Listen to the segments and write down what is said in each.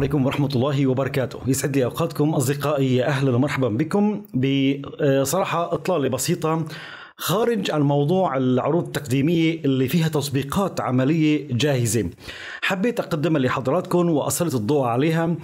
عليكم ورحمة الله وبركاته يسعد لي أوقاتكم أصدقائي أهلا ومرحبا بكم بصراحة آه، إطلالة بسيطة خارج عن موضوع العروض التقديمية اللي فيها تطبيقات عملية جاهزة حبيت أقدمها لحضراتكم وأسلط الضوء عليها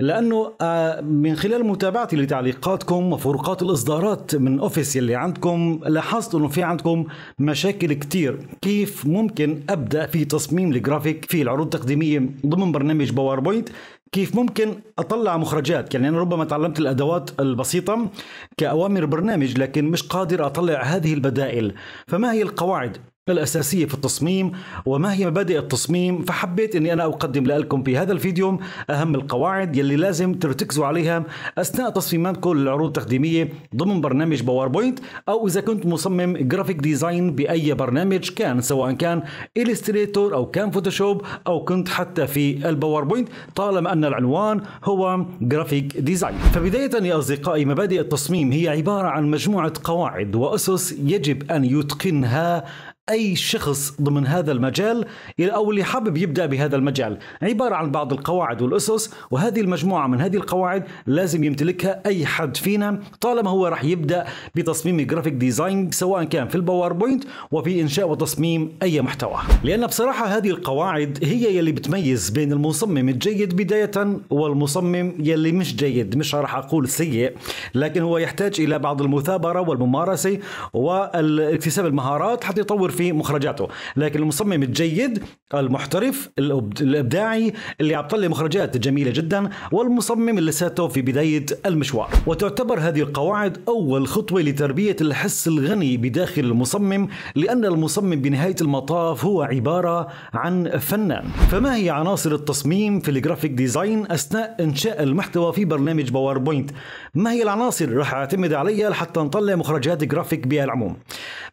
لأنه آه، من خلال متابعتي لتعليقاتكم وفروقات الإصدارات من أوفيس اللي عندكم لاحظت أنه في عندكم مشاكل كتير كيف ممكن أبدأ في تصميم الجرافيك في العروض التقديمية ضمن برنامج باوربوينت كيف ممكن اطلع مخرجات يعني انا ربما تعلمت الادوات البسيطه كاوامر برنامج لكن مش قادر اطلع هذه البدائل فما هي القواعد الأساسية في التصميم وما هي مبادئ التصميم فحبيت أني أنا أقدم لكم في هذا الفيديو أهم القواعد يلي لازم ترتكزوا عليها أثناء تصميماتكم للعروض التقديمية ضمن برنامج باوربوينت أو إذا كنت مصمم جرافيك ديزاين بأي برنامج كان سواء كان إليستريتور أو كان فوتوشوب أو كنت حتى في الباوربوينت طالما أن العنوان هو جرافيك ديزاين فبداية يا أصدقائي مبادئ التصميم هي عبارة عن مجموعة قواعد وأسس يجب أن يتقنها اي شخص ضمن هذا المجال او اللي حابب يبدا بهذا المجال عباره عن بعض القواعد والاسس وهذه المجموعه من هذه القواعد لازم يمتلكها اي حد فينا طالما هو راح يبدا بتصميم جرافيك ديزاين سواء كان في الباوربوينت وفي انشاء وتصميم اي محتوى لان بصراحه هذه القواعد هي يلي بتميز بين المصمم الجيد بدايه والمصمم يلي مش جيد مش راح اقول سيء لكن هو يحتاج الى بعض المثابره والممارسه واكتساب المهارات حتى يطور في مخرجاته لكن المصمم الجيد المحترف الابداعي اللي عم طلع مخرجات جميله جدا والمصمم اللي ساته في بدايه المشوار وتعتبر هذه القواعد اول خطوه لتربيه الحس الغني بداخل المصمم لان المصمم بنهايه المطاف هو عباره عن فنان فما هي عناصر التصميم في الجرافيك ديزاين اثناء انشاء المحتوى في برنامج باوربوينت ما هي العناصر راح اعتمد عليها لحتى نطلع مخرجات جرافيك بالعموم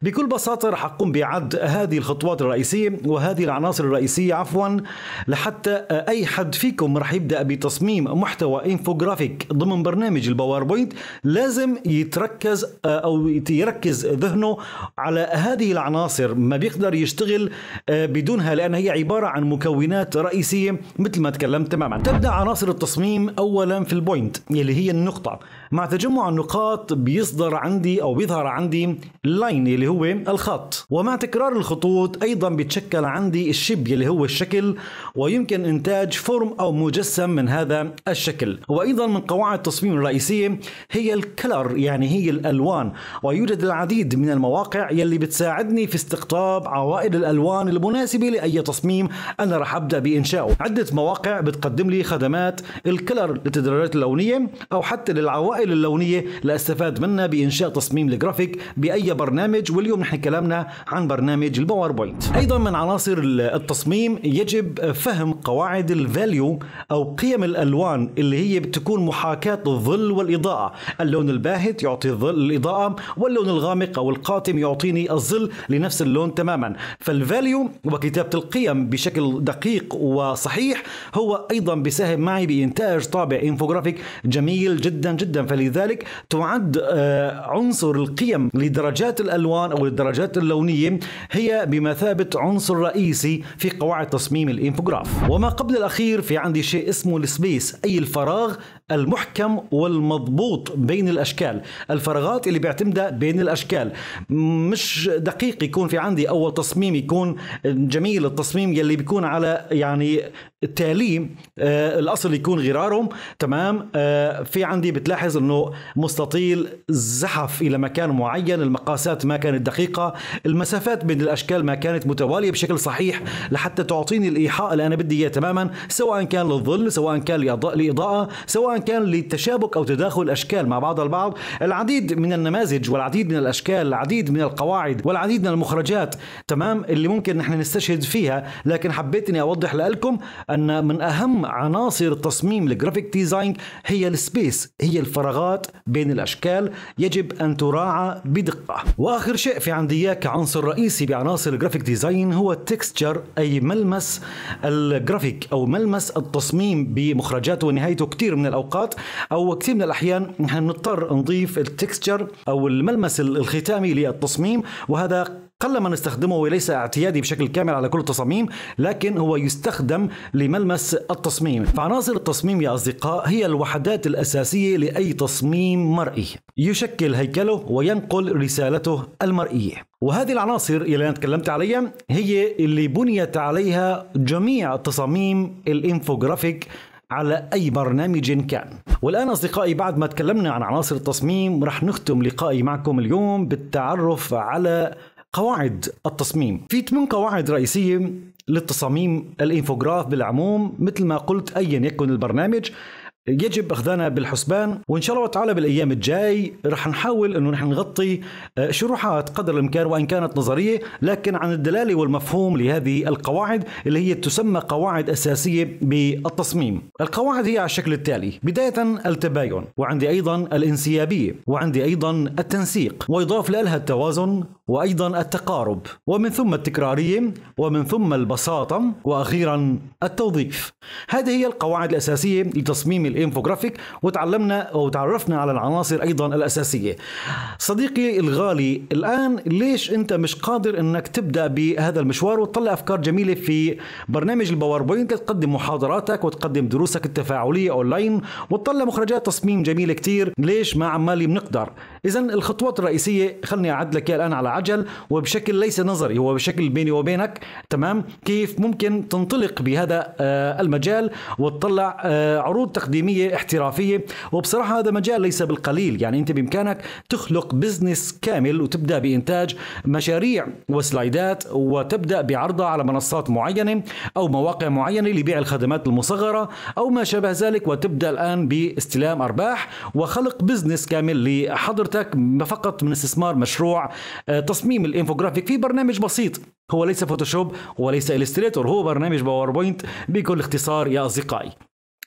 بكل بساطه راح اقوم عد هذه الخطوات الرئيسية وهذه العناصر الرئيسية عفوا لحتى أي حد فيكم رح يبدأ بتصميم محتوى انفوجرافيك ضمن برنامج الباوربوينت لازم يتركز آه، أو يركز ذهنه على هذه العناصر ما بيقدر يشتغل آه، بدونها لأن هي عبارة عن مكونات رئيسية مثل ما تكلمت تماما تبدأ عناصر التصميم أولا في البوينت اللي هي النقطة مع تجمع النقاط بيصدر عندي أو بيظهر عندي اللاين اللي هو الخط ومع تكرار الخطوط أيضا بيتشكل عندي الشب اللي هو الشكل ويمكن إنتاج فورم أو مجسم من هذا الشكل وأيضا من قواعد التصميم الرئيسية هي الكلر يعني هي الألوان ويوجد العديد من المواقع يلي بتساعدني في استقطاب عوائد الألوان المناسبة لأي تصميم أنا رح أبدأ بإنشائه عدة مواقع بتقدم لي خدمات الكلر للتدريجات اللونية أو حتى للعوائل اللونية لاستفاد منها بإنشاء تصميم الجرافيك بأي برنامج واليوم نحن كلامنا عن برنامج الباوربوينت ايضا من عناصر التصميم يجب فهم قواعد الفاليو او قيم الالوان اللي هي بتكون محاكاه الظل والاضاءه اللون الباهت يعطي الظل الاضاءه واللون الغامق او القاتم يعطيني الظل لنفس اللون تماما فالفاليو وكتابه القيم بشكل دقيق وصحيح هو ايضا بيساهم معي بانتاج طابع انفوجرافيك جميل جدا جدا فلذلك تعد آه، عنصر القيم لدرجات الالوان او الدرجات اللونيه هي بمثابة عنصر رئيسي في قواعد تصميم الإنفوغراف وما قبل الأخير في عندي شيء اسمه السبيس أي الفراغ المحكم والمضبوط بين الاشكال الفراغات اللي بيعتمدها بين الاشكال مش دقيق يكون في عندي اول تصميم يكون جميل التصميم يلي بيكون على يعني التالي آه الاصل يكون غرارهم تمام آه في عندي بتلاحظ انه مستطيل زحف الى مكان معين المقاسات ما كانت دقيقه المسافات بين الاشكال ما كانت متواليه بشكل صحيح لحتى تعطيني الايحاء اللي انا بدي اياه تماما سواء كان للظل سواء كان لاضاءه سواء كان لتشابك أو تداخل أشكال مع بعض البعض العديد من النماذج والعديد من الأشكال العديد من القواعد والعديد من المخرجات تمام اللي ممكن نحن نستشهد فيها لكن حبيت اني اوضح لكم ان من اهم عناصر التصميم الجرافيك ديزاين هي السبيس هي الفراغات بين الاشكال يجب ان تراعى بدقه واخر شيء في عندي اياه كعنصر رئيسي بعناصر الجرافيك ديزاين هو التكستشر اي ملمس الجرافيك او ملمس التصميم بمخرجاته ونهايته كثير من الأول. الاوقات او كثير من الاحيان نحن بنضطر نضيف التكستشر او الملمس الختامي للتصميم وهذا قل ما نستخدمه وليس اعتيادي بشكل كامل على كل التصاميم لكن هو يستخدم لملمس التصميم فعناصر التصميم يا أصدقاء هي الوحدات الأساسية لأي تصميم مرئي يشكل هيكله وينقل رسالته المرئية وهذه العناصر اللي أنا تكلمت عليها هي اللي بنيت عليها جميع تصاميم الانفوجرافيك على أي برنامج كان والآن أصدقائي بعد ما تكلمنا عن عناصر التصميم رح نختم لقائي معكم اليوم بالتعرف على قواعد التصميم في ثمان قواعد رئيسية للتصاميم الانفوغراف بالعموم مثل ما قلت أيا يكن البرنامج يجب اخذنا بالحسبان وان شاء الله تعالى بالايام الجاي رح نحاول انه نحن نغطي آه، شروحات قدر الامكان وان كانت نظريه لكن عن الدلاله والمفهوم لهذه القواعد اللي هي تسمى قواعد اساسيه بالتصميم. القواعد هي على الشكل التالي: بدايه التباين وعندي ايضا الانسيابيه وعندي ايضا التنسيق ويضاف لها التوازن وايضا التقارب ومن ثم التكراريه ومن ثم البساطه واخيرا التوظيف. هذه هي القواعد الاساسيه لتصميم الانفوجرافيك وتعلمنا وتعرفنا على العناصر ايضا الاساسيه صديقي الغالي الان ليش انت مش قادر انك تبدا بهذا المشوار وتطلع افكار جميله في برنامج الباوربوينت تقدم محاضراتك وتقدم دروسك التفاعليه اونلاين وتطلع مخرجات تصميم جميله كتير ليش ما عمالي بنقدر اذا الخطوات الرئيسيه خلني اعد لك الان على عجل وبشكل ليس نظري هو بشكل بيني وبينك تمام كيف ممكن تنطلق بهذا آه، المجال وتطلع آه، عروض تقديميه احترافيه وبصراحه هذا مجال ليس بالقليل يعني انت بامكانك تخلق بزنس كامل وتبدا بانتاج مشاريع وسلايدات وتبدا بعرضها على منصات معينه او مواقع معينه لبيع الخدمات المصغره او ما شابه ذلك وتبدا الان باستلام ارباح وخلق بزنس كامل لحضرتك صورتك فقط من استثمار مشروع آه، تصميم الانفوجرافيك في برنامج بسيط هو ليس فوتوشوب وليس الستريتور هو برنامج باوربوينت بكل اختصار يا اصدقائي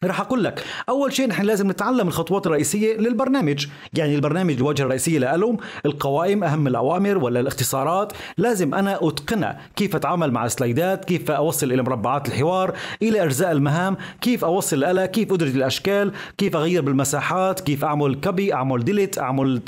رح اقول لك اول شيء نحن لازم نتعلم الخطوات الرئيسيه للبرنامج يعني البرنامج الواجهه الرئيسيه لألوم القوائم اهم الاوامر ولا الاختصارات لازم انا اتقنها كيف اتعامل مع سلايدات كيف اوصل الى مربعات الحوار الى اجزاء المهام كيف اوصل لها كيف ادرج الاشكال كيف اغير بالمساحات كيف اعمل كبي اعمل ديليت اعمل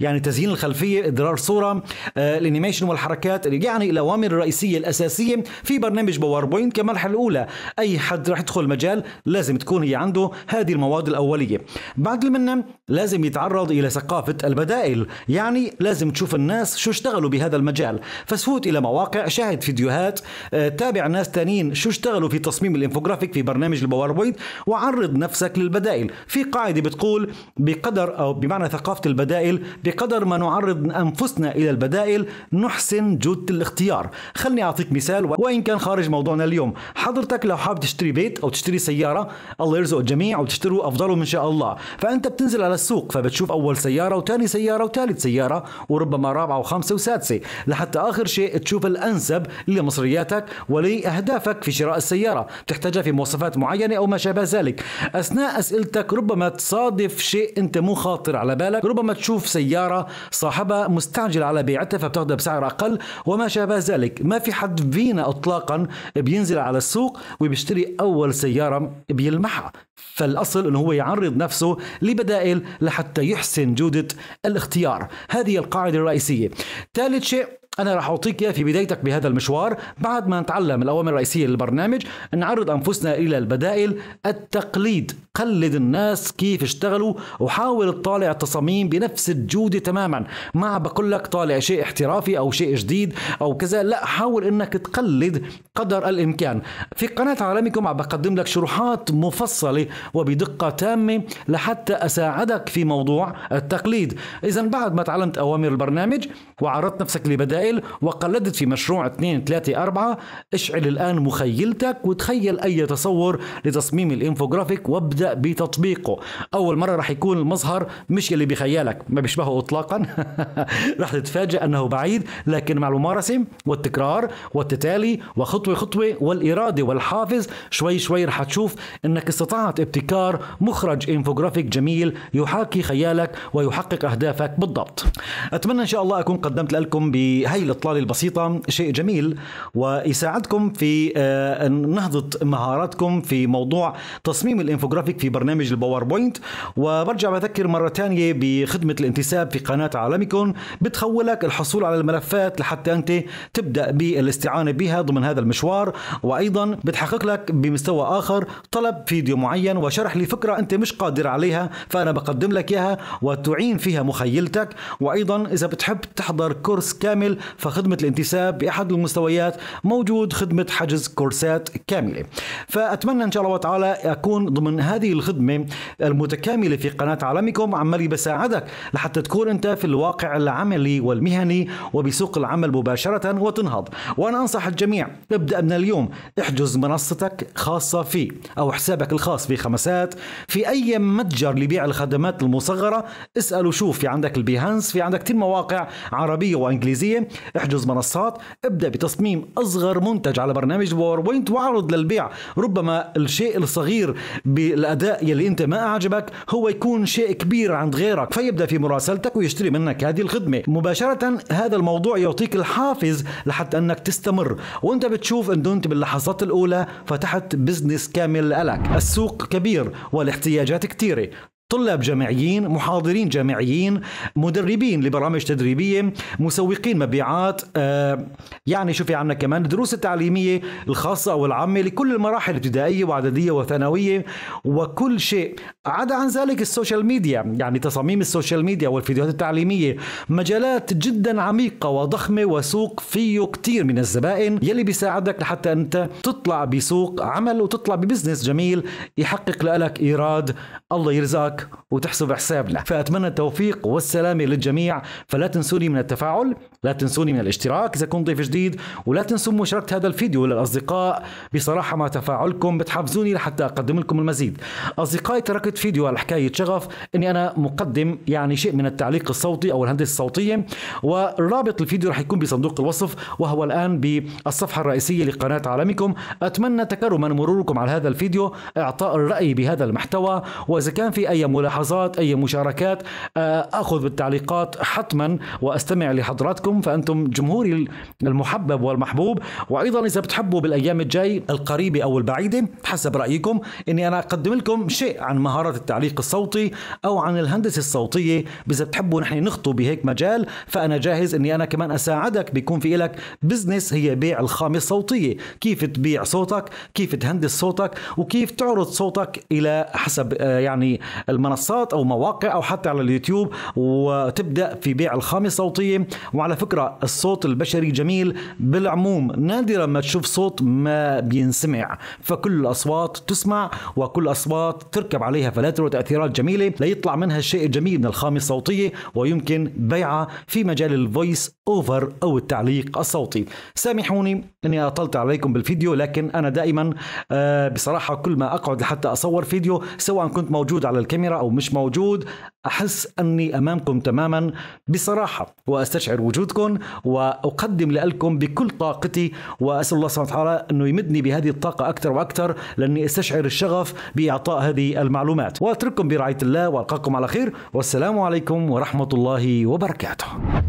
يعني تزيين الخلفيه ادرار صوره آه، الانيميشن والحركات يعني الاوامر الرئيسيه الاساسيه في برنامج باوربوينت كمرحله الاولى اي حد راح يدخل المجال لازم تكون هي عنده هذه المواد الأولية بعد المنة لازم يتعرض إلى ثقافة البدائل يعني لازم تشوف الناس شو اشتغلوا بهذا المجال فسفوت إلى مواقع شاهد فيديوهات آه، تابع ناس تانين شو اشتغلوا في تصميم الانفوجرافيك في برنامج الباوربوينت وعرض نفسك للبدائل في قاعدة بتقول بقدر أو بمعنى ثقافة البدائل بقدر ما نعرض أنفسنا إلى البدائل نحسن جودة الاختيار خلني أعطيك مثال وإن كان خارج موضوعنا اليوم حضرتك لو حابب تشتري بيت أو تشتري سيارة الله يرزق الجميع وتشتروا افضلهم ان شاء الله فانت بتنزل على السوق فبتشوف اول سياره وثاني سياره وثالث سياره وربما رابعه وخامسه وسادسه لحتى اخر شيء تشوف الانسب لمصرياتك ولاهدافك في شراء السياره بتحتاجها في مواصفات معينه او ما شابه ذلك اثناء اسئلتك ربما تصادف شيء انت مو خاطر على بالك ربما تشوف سياره صاحبها مستعجل على بيعتها فبتاخذها بسعر اقل وما شابه ذلك ما في حد فينا اطلاقا بينزل على السوق وبيشتري اول سياره بيلمع معها فالأصل أنه هو يعرض نفسه لبدائل لحتى يحسن جودة الاختيار هذه القاعدة الرئيسية ثالث شيء أنا راح أعطيك في بدايتك بهذا المشوار بعد ما نتعلم الأوامر الرئيسية للبرنامج نعرض أنفسنا إلى البدائل التقليد قلد الناس كيف اشتغلوا وحاول تطالع التصاميم بنفس الجودة تماما ما بقول لك طالع شيء احترافي أو شيء جديد أو كذا لا حاول أنك تقلد قدر الإمكان في قناة عالمكم عم بقدم لك شروحات مفصلة وبدقة تامة لحتى أساعدك في موضوع التقليد إذا بعد ما تعلمت أوامر البرنامج وعرضت نفسك لبدائل مسائل وقلدت في مشروع 2 3 4 اشعل الآن مخيلتك وتخيل أي تصور لتصميم الانفوجرافيك وابدأ بتطبيقه أول مرة راح يكون المظهر مش اللي بخيالك ما بيشبهه إطلاقا رح تتفاجأ أنه بعيد لكن مع الممارسة والتكرار والتتالي وخطوة خطوة والإرادة والحافز شوي شوي راح تشوف أنك استطعت ابتكار مخرج انفوجرافيك جميل يحاكي خيالك ويحقق أهدافك بالضبط أتمنى إن شاء الله أكون قدمت لكم بهذه هي الاطلاله البسيطه شيء جميل ويساعدكم في آه، نهضه مهاراتكم في موضوع تصميم الانفوجرافيك في برنامج الباوربوينت وبرجع بذكر مره ثانيه بخدمه الانتساب في قناه عالمكم بتخولك الحصول على الملفات لحتى انت تبدا بالاستعانه بها ضمن هذا المشوار وايضا بتحقق لك بمستوى اخر طلب فيديو معين وشرح لفكره انت مش قادر عليها فانا بقدم لك اياها وتعين فيها مخيلتك وايضا اذا بتحب تحضر كورس كامل فخدمة الانتساب بأحد المستويات موجود خدمة حجز كورسات كاملة فأتمنى إن شاء الله تعالى أكون ضمن هذه الخدمة المتكاملة في قناة عالمكم عمالي بساعدك لحتى تكون أنت في الواقع العملي والمهني وبسوق العمل مباشرة وتنهض وأنا أنصح الجميع ابدأ من اليوم احجز منصتك خاصة فيه أو حسابك الخاص في خمسات في أي متجر لبيع الخدمات المصغرة اسأل وشوف في عندك البيهانس في عندك كثير مواقع عربية وإنجليزية احجز منصات ابدأ بتصميم أصغر منتج على برنامج باوربوينت واعرض للبيع ربما الشيء الصغير بالأداء يلي أنت ما أعجبك هو يكون شيء كبير عند غيرك فيبدأ في مراسلتك ويشتري منك هذه الخدمة مباشرة هذا الموضوع يعطيك الحافز لحتى أنك تستمر وأنت بتشوف أنه أنت باللحظات الأولى فتحت بزنس كامل لك السوق كبير والاحتياجات كثيرة طلاب جامعيين محاضرين جامعيين مدربين لبرامج تدريبية مسوقين مبيعات آه، يعني شوفي عنا كمان الدروس التعليمية الخاصة أو العامة لكل المراحل الابتدائية وإعدادية وثانوية وكل شيء عدا عن ذلك السوشيال ميديا يعني تصاميم السوشيال ميديا والفيديوهات التعليمية مجالات جدا عميقة وضخمة وسوق فيه كتير من الزبائن يلي بيساعدك لحتى أنت تطلع بسوق عمل وتطلع ببزنس جميل يحقق لك إيراد الله يرزقك لك وتحسب حسابنا فأتمنى التوفيق والسلامة للجميع فلا تنسوني من التفاعل لا تنسوني من الاشتراك إذا كنت ضيف جديد ولا تنسوا مشاركة هذا الفيديو للأصدقاء بصراحة مع تفاعلكم بتحفزوني لحتى أقدم لكم المزيد أصدقائي تركت فيديو على حكاية شغف أني أنا مقدم يعني شيء من التعليق الصوتي أو الهندسة الصوتية ورابط الفيديو رح يكون بصندوق الوصف وهو الآن بالصفحة الرئيسية لقناة عالمكم أتمنى تكرما مروركم على هذا الفيديو إعطاء الرأي بهذا المحتوى وإذا كان في أي ملاحظات اي مشاركات آه، اخذ بالتعليقات حتما واستمع لحضراتكم فانتم جمهوري المحبب والمحبوب وايضا اذا بتحبوا بالايام الجاي القريبه او البعيده حسب رايكم اني انا اقدم لكم شيء عن مهارات التعليق الصوتي او عن الهندسه الصوتيه اذا بتحبوا نحن نخطو بهيك مجال فانا جاهز اني انا كمان اساعدك بيكون في لك بزنس هي بيع الخامه الصوتيه كيف تبيع صوتك كيف تهندس صوتك وكيف تعرض صوتك الى حسب آه، يعني المنصات او مواقع او حتى على اليوتيوب وتبدا في بيع الخامه الصوتيه وعلى فكره الصوت البشري جميل بالعموم نادرا ما تشوف صوت ما بينسمع فكل الاصوات تسمع وكل الاصوات تركب عليها فلاتر وتاثيرات جميله ليطلع منها الشيء الجميل من الخامه الصوتيه ويمكن بيعها في مجال الفويس اوفر او التعليق الصوتي سامحوني اني اطلت عليكم بالفيديو لكن انا دائما آه، بصراحه كل ما اقعد حتى اصور فيديو سواء كنت موجود على الكاميرا الكاميرا او مش موجود احس اني امامكم تماما بصراحه واستشعر وجودكم واقدم لكم بكل طاقتي واسال الله سبحانه وتعالى انه يمدني بهذه الطاقه اكثر واكثر لاني استشعر الشغف باعطاء هذه المعلومات واترككم برعايه الله والقاكم على خير والسلام عليكم ورحمه الله وبركاته.